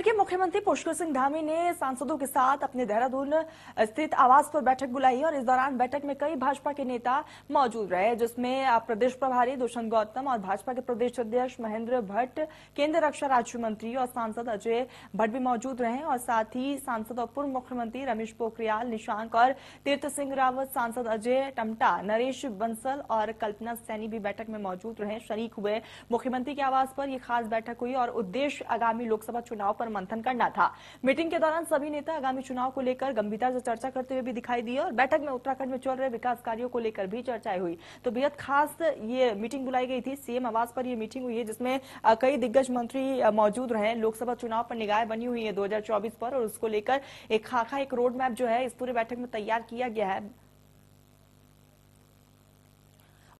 उत्तराखंड के मुख्यमंत्री पुष्कर सिंह धामी ने सांसदों के साथ अपने देहरादून स्थित आवास पर बैठक बुलाई और इस दौरान बैठक में कई भाजपा के नेता मौजूद रहे जिसमें प्रदेश प्रभारी दुष्यंत गौतम और भाजपा के प्रदेश अध्यक्ष महेंद्र भट्ट केंद्रीय रक्षा राज्य मंत्री और सांसद अजय भट्ट भी मौजूद रहे और साथ ही सांसद और पूर्व मुख्यमंत्री रमेश पोखरियाल निशांक और तीर्थ सिंह रावत सांसद अजय टमटा नरेश बंसल और कल्पना सैनी भी बैठक में मौजूद रहे शरीक हुए मुख्यमंत्री के आवास पर यह खास बैठक हुई और उद्देश्य आगामी लोकसभा चुनाव पर मंथन करना था मीटिंग के दौरान सभी नेता आगामी चुनाव को लेकर गंभीरता से चर्चा करते हुए भी दिखाई दिए और बैठक में उत्तराखंड में चल रहे विकास कार्यो को लेकर भी चर्चाएं हुई तो बेहद खास ये मीटिंग बुलाई गई थी सीएम आवास पर यह मीटिंग हुई है जिसमें कई दिग्गज मंत्री मौजूद रहे लोकसभा चुनाव पर निगाह बनी हुई है दो पर और उसको लेकर एक खाखा एक रोड मैप जो है इस पूरे बैठक में तैयार किया गया है